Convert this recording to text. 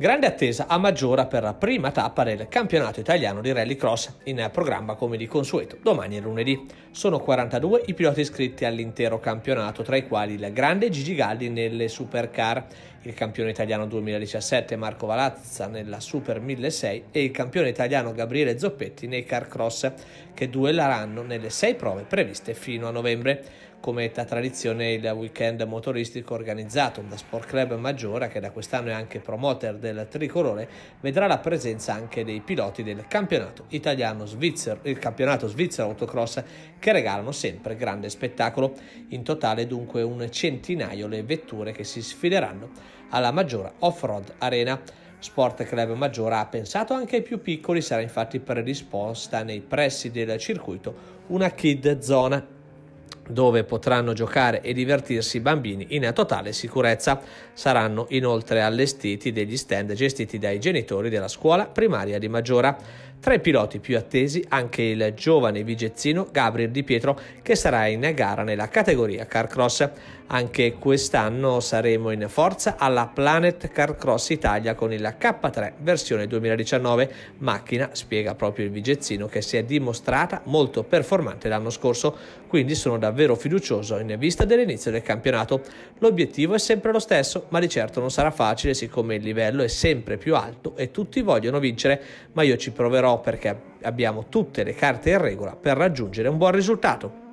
Grande attesa a Maggiora per la prima tappa del campionato italiano di rallycross in programma come di consueto domani e lunedì. Sono 42 i piloti iscritti all'intero campionato, tra i quali il grande Gigi Galli nelle supercar, il campione italiano 2017 Marco Valazza nella Super 1006 e il campione italiano Gabriele Zoppetti nei car cross che duelleranno nelle sei prove previste fino a novembre come da tradizione il weekend motoristico organizzato da Sport Club Maggiora, che da quest'anno è anche promoter del tricolore, vedrà la presenza anche dei piloti del campionato italiano svizzero, il campionato svizzero autocross, che regalano sempre grande spettacolo. In totale dunque un centinaio le vetture che si sfideranno alla Maggiora Off-Road Arena. Sport Club Maggiora ha pensato anche ai più piccoli, sarà infatti predisposta nei pressi del circuito una kid zona dove potranno giocare e divertirsi i bambini in totale sicurezza. Saranno inoltre allestiti degli stand gestiti dai genitori della scuola primaria di Maggiora. Tra i piloti più attesi anche il giovane vigezzino Gabriel Di Pietro che sarà in gara nella categoria Carcross. Anche quest'anno saremo in forza alla Planet Carcross Italia con il K3 versione 2019, macchina, spiega proprio il vigezzino, che si è dimostrata molto performante l'anno scorso, quindi sono davvero davvero fiducioso in vista dell'inizio del campionato. L'obiettivo è sempre lo stesso, ma di certo non sarà facile siccome il livello è sempre più alto e tutti vogliono vincere, ma io ci proverò perché abbiamo tutte le carte in regola per raggiungere un buon risultato.